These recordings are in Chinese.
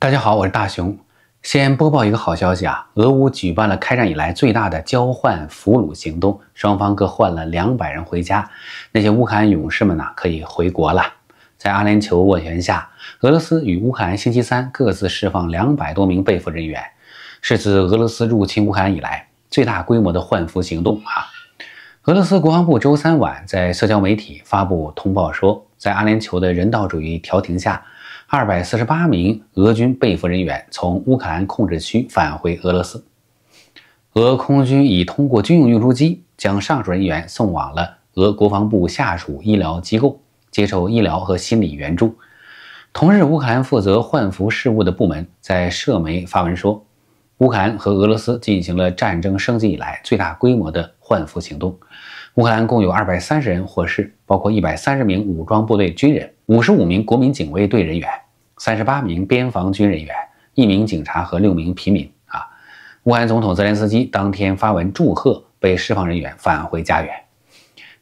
大家好，我是大熊。先播报一个好消息啊，俄乌举办了开战以来最大的交换俘虏行动，双方各换了两百人回家。那些乌克兰勇士们呢，可以回国了。在阿联酋斡旋下，俄罗斯与乌克兰星期三各自释放两百多名被俘人员，是自俄罗斯入侵乌克兰以来最大规模的换俘行动啊。俄罗斯国防部周三晚在社交媒体发布通报说，在阿联酋的人道主义调停下。二百四十八名俄军被俘人员从乌克兰控制区返回俄罗斯。俄空军已通过军用运输机将上述人员送往了俄国防部下属医疗机构，接受医疗和心理援助。同日，乌克兰负责换服事务的部门在社媒发文说，乌克兰和俄罗斯进行了战争升级以来最大规模的换服行动。乌克兰共有二百三十人获释，包括一百三十名武装部队军人、五十五名国民警卫队人员、三十八名边防军人员、一名警察和六名平民。啊，乌克兰总统泽连斯基当天发文祝贺被释放人员返回家园。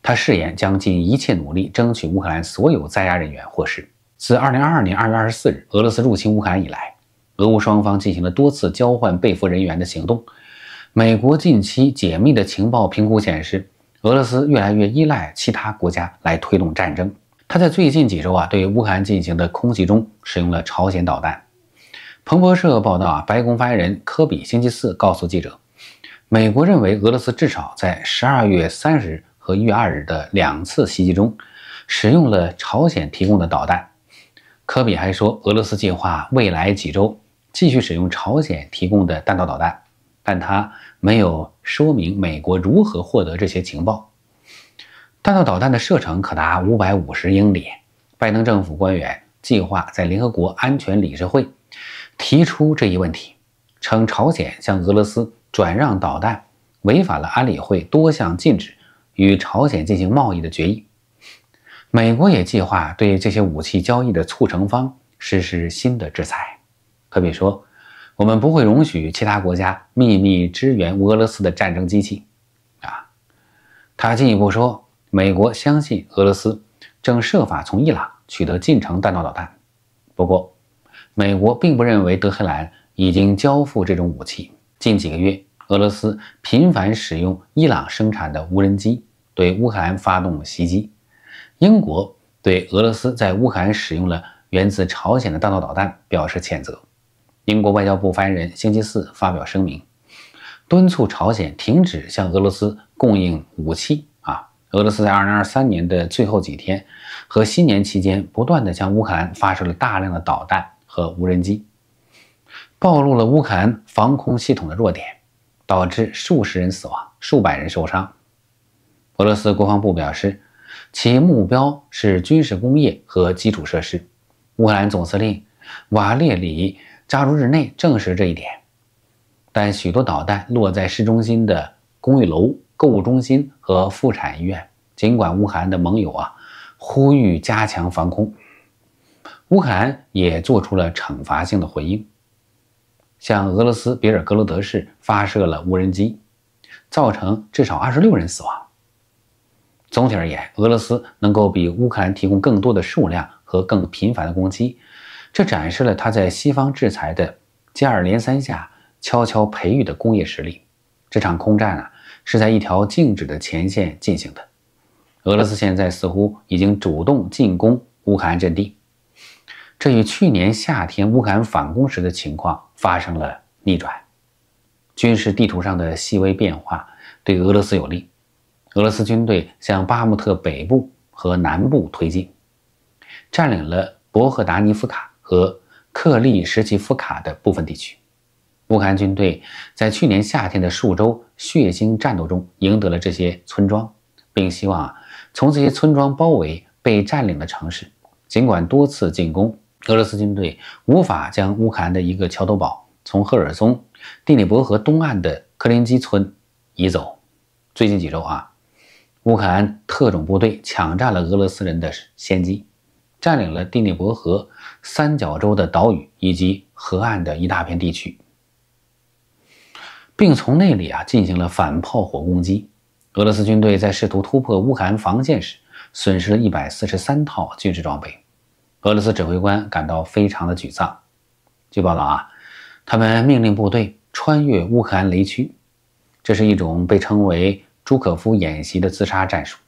他誓言将尽一切努力争取乌克兰所有在押人员获释。自二零二二年二月二十四日俄罗斯入侵乌克兰以来，俄乌双方进行了多次交换被俘人员的行动。美国近期解密的情报评估显示。俄罗斯越来越依赖其他国家来推动战争。他在最近几周啊对乌克兰进行的空袭中使用了朝鲜导弹。彭博社报道啊，白宫发言人科比星期四告诉记者，美国认为俄罗斯至少在十二月三十日和一月二日的两次袭击中使用了朝鲜提供的导弹。科比还说，俄罗斯计划未来几周继续使用朝鲜提供的弹道导弹，但他。没有说明美国如何获得这些情报。弹道导弹的射程可达五百五十英里。拜登政府官员计划在联合国安全理事会提出这一问题，称朝鲜向俄罗斯转让导弹违反了安理会多项禁止与朝鲜进行贸易的决议。美国也计划对这些武器交易的促成方实施新的制裁。可比说。我们不会容许其他国家秘密支援俄罗斯的战争机器，啊，他进一步说，美国相信俄罗斯正设法从伊朗取得近程弹道导弹，不过，美国并不认为德黑兰已经交付这种武器。近几个月，俄罗斯频繁使用伊朗生产的无人机对乌克兰发动袭击。英国对俄罗斯在乌克兰使用了源自朝鲜的弹道导弹表示谴责。英国外交部发言人星期四发表声明，敦促朝鲜停止向俄罗斯供应武器。啊，俄罗斯在2023年的最后几天和新年期间，不断地向乌克兰发射了大量的导弹和无人机，暴露了乌克兰防空系统的弱点，导致数十人死亡、数百人受伤。俄罗斯国防部表示，其目标是军事工业和基础设施。乌克兰总司令瓦列里。加入日内证实这一点，但许多导弹落在市中心的公寓楼、购物中心和妇产医院。尽管乌克兰的盟友啊呼吁加强防空，乌克兰也做出了惩罚性的回应，向俄罗斯别尔格罗德市发射了无人机，造成至少二十六人死亡。总体而言，俄罗斯能够比乌克兰提供更多的数量和更频繁的攻击。这展示了他在西方制裁的接二连三下悄悄培育的工业实力。这场空战啊，是在一条静止的前线进行的。俄罗斯现在似乎已经主动进攻乌克兰阵地，这与去年夏天乌克兰反攻时的情况发生了逆转。军事地图上的细微变化对俄罗斯有利。俄罗斯军队向巴木特北部和南部推进，占领了博赫达尼夫卡。和克利什奇夫卡的部分地区，乌克兰军队在去年夏天的数周血腥战斗中赢得了这些村庄，并希望啊从这些村庄包围被占领的城市。尽管多次进攻，俄罗斯军队无法将乌克兰的一个桥头堡从赫尔松、第聂伯河东岸的科林基村移走。最近几周啊，乌克兰特种部队抢占了俄罗斯人的先机，占领了第聂伯河。三角洲的岛屿以及河岸的一大片地区，并从那里啊进行了反炮火攻击。俄罗斯军队在试图突破乌克兰防线时，损失了一百四十三套军事装备。俄罗斯指挥官感到非常的沮丧。据报道啊，他们命令部队穿越乌克兰雷区，这是一种被称为“朱可夫演习”的自杀战术。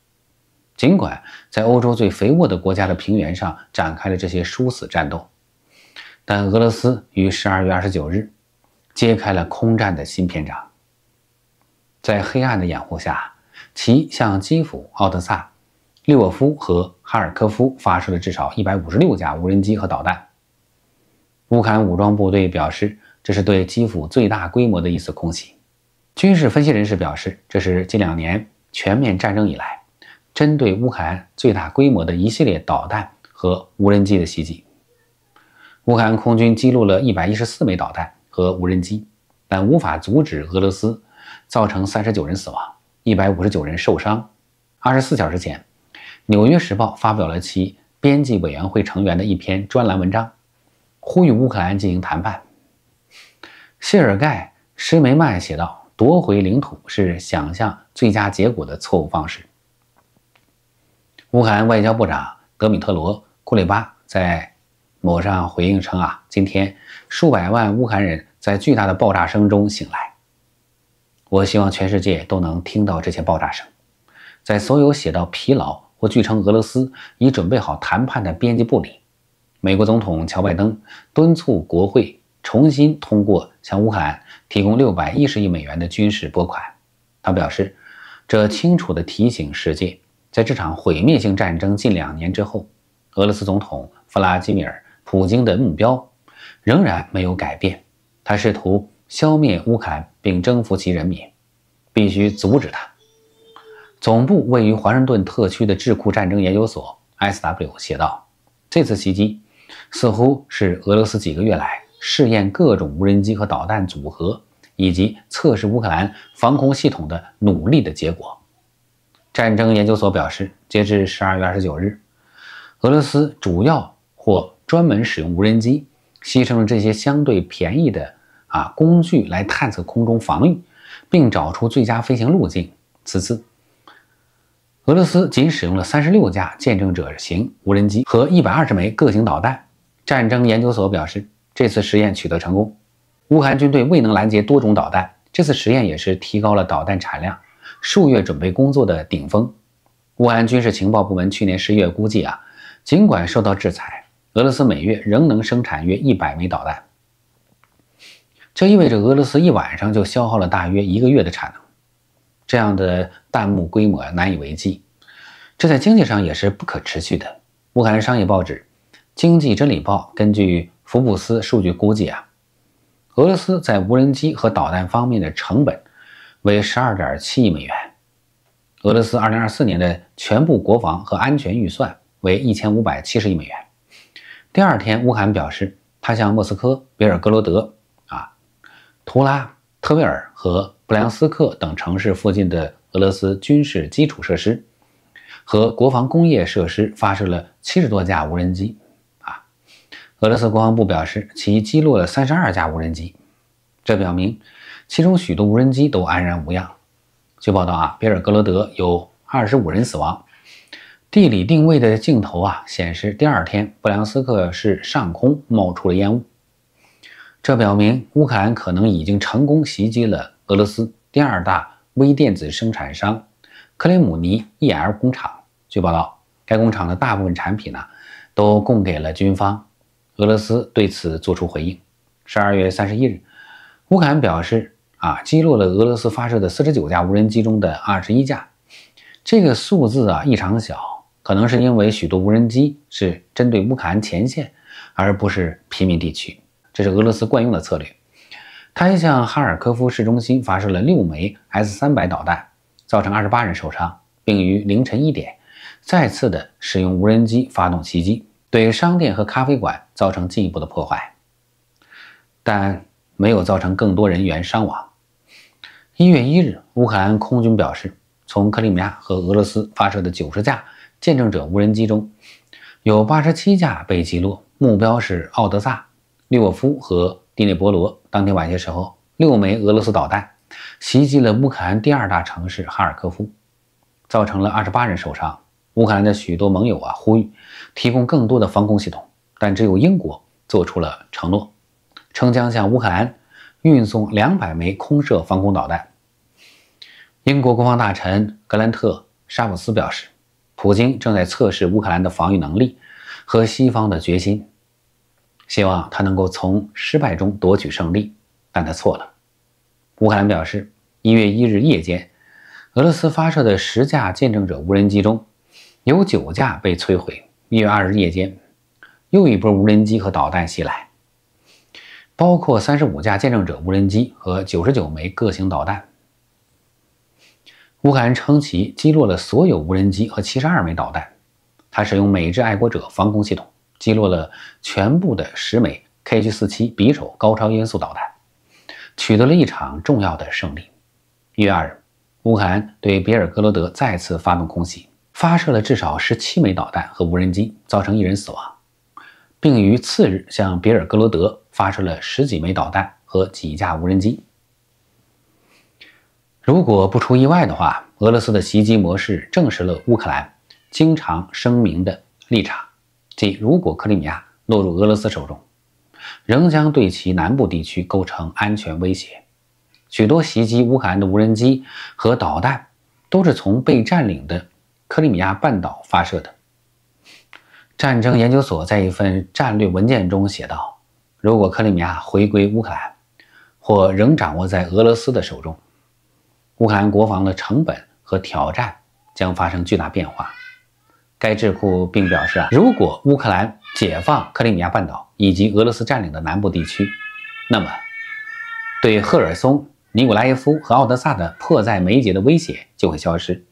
尽管在欧洲最肥沃的国家的平原上展开了这些殊死战斗，但俄罗斯于十二月二十九日揭开了空战的新篇章。在黑暗的掩护下，其向基辅、奥德萨、利沃夫和哈尔科夫发射了至少一百五十六架无人机和导弹。乌克兰武装部队表示，这是对基辅最大规模的一次空袭。军事分析人士表示，这是近两年全面战争以来。针对乌克兰最大规模的一系列导弹和无人机的袭击，乌克兰空军击落了一百一十四枚导弹和无人机，但无法阻止俄罗斯造成三十九人死亡、一百五十九人受伤。二十四小时前，《纽约时报》发表了其编辑委员会成员的一篇专栏文章，呼吁乌克兰进行谈判。谢尔盖·施梅曼写道：“夺回领土是想象最佳结果的错误方式。”乌克兰外交部长德米特罗·库列巴在某上回应称：“啊，今天数百万乌克兰人在巨大的爆炸声中醒来。我希望全世界都能听到这些爆炸声。”在所有写到疲劳或据称俄罗斯已准备好谈判的编辑部里，美国总统乔拜登敦促国会重新通过向乌克兰提供六百一十亿美元的军事拨款。他表示，这清楚地提醒世界。在这场毁灭性战争近两年之后，俄罗斯总统弗拉基米尔·普京的目标仍然没有改变。他试图消灭乌克兰并征服其人民，必须阻止他。总部位于华盛顿特区的智库战争研究所 （SW） 写道：“这次袭击似乎是俄罗斯几个月来试验各种无人机和导弹组合，以及测试乌克兰防空系统的努力的结果。”战争研究所表示，截至十二月二十九日，俄罗斯主要或专门使用无人机，牺牲了这些相对便宜的啊工具来探测空中防御，并找出最佳飞行路径。此次，俄罗斯仅使用了三十六架“见证者”型无人机和一百二十枚各型导弹。战争研究所表示，这次实验取得成功，乌克兰军队未能拦截多种导弹。这次实验也是提高了导弹产量。数月准备工作的顶峰，乌克兰军事情报部门去年十一月估计啊，尽管受到制裁，俄罗斯每月仍能生产约一百枚导弹。这意味着俄罗斯一晚上就消耗了大约一个月的产能，这样的弹幕规模难以为继，这在经济上也是不可持续的。乌克兰商业报纸《经济真理报》根据福布斯数据估计啊，俄罗斯在无人机和导弹方面的成本。为十二点七亿美元。俄罗斯二零二四年的全部国防和安全预算为一千五百七十亿美元。第二天，乌克兰表示，他向莫斯科、比尔格罗德、啊、图拉、特维尔和布良斯克等城市附近的俄罗斯军事基础设施和国防工业设施发射了七十多架无人机。啊，俄罗斯国防部表示，其击落了三十二架无人机。这表明。其中许多无人机都安然无恙。据报道啊，别尔哥罗德有25人死亡。地理定位的镜头啊显示，第二天，布良斯克市上空冒出了烟雾，这表明乌克兰可能已经成功袭击了俄罗斯第二大微电子生产商克雷姆尼 E.L 工厂。据报道，该工厂的大部分产品呢都供给了军方。俄罗斯对此作出回应。十二月三十一日，乌克兰表示。啊，击落了俄罗斯发射的四十九架无人机中的二十一架，这个数字啊异常小，可能是因为许多无人机是针对乌克兰前线，而不是平民地区。这是俄罗斯惯用的策略。他还向哈尔科夫市中心发射了六枚 S-300 导弹，造成二十八人受伤，并于凌晨一点再次的使用无人机发动袭击，对商店和咖啡馆造成进一步的破坏，但没有造成更多人员伤亡。一月一日，乌克兰空军表示，从克里米亚和俄罗斯发射的九十架“见证者”无人机中，有八十七架被击落，目标是奥德萨、利沃夫和第聂伯罗。当天晚些时候，六枚俄罗斯导弹袭击了乌克兰第二大城市哈尔科夫，造成了二十八人受伤。乌克兰的许多盟友啊呼吁提供更多的防空系统，但只有英国做出了承诺，称将向乌克兰运送两百枚空射防空导弹。英国国防大臣格兰特·沙普斯表示，普京正在测试乌克兰的防御能力，和西方的决心，希望他能够从失败中夺取胜利，但他错了。乌克兰表示，一月一日夜间，俄罗斯发射的十架“见证者”无人机中有九架被摧毁。一月二日夜间，又一波无人机和导弹袭来，包括三十五架“见证者”无人机和九十九枚各型导弹。乌克兰称其击落了所有无人机和七十二枚导弹。它使用美制爱国者防空系统击落了全部的十枚 Kh-47 匕首高超音速导弹，取得了一场重要的胜利。一月二日，乌克兰对别尔哥罗德再次发动空袭，发射了至少十七枚导弹和无人机，造成一人死亡，并于次日向别尔哥罗德发射了十几枚导弹和几架无人机。如果不出意外的话，俄罗斯的袭击模式证实了乌克兰经常声明的立场，即如果克里米亚落入俄罗斯手中，仍将对其南部地区构成安全威胁。许多袭击乌克兰的无人机和导弹都是从被占领的克里米亚半岛发射的。战争研究所在一份战略文件中写道：“如果克里米亚回归乌克兰，或仍掌握在俄罗斯的手中。”乌克兰国防的成本和挑战将发生巨大变化。该智库并表示，啊，如果乌克兰解放克里米亚半岛以及俄罗斯占领的南部地区，那么对赫尔松、尼古拉耶夫和奥德萨的迫在眉睫的威胁就会消失，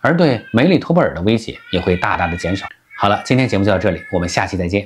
而对梅利托波尔的威胁也会大大的减少。好了，今天节目就到这里，我们下期再见。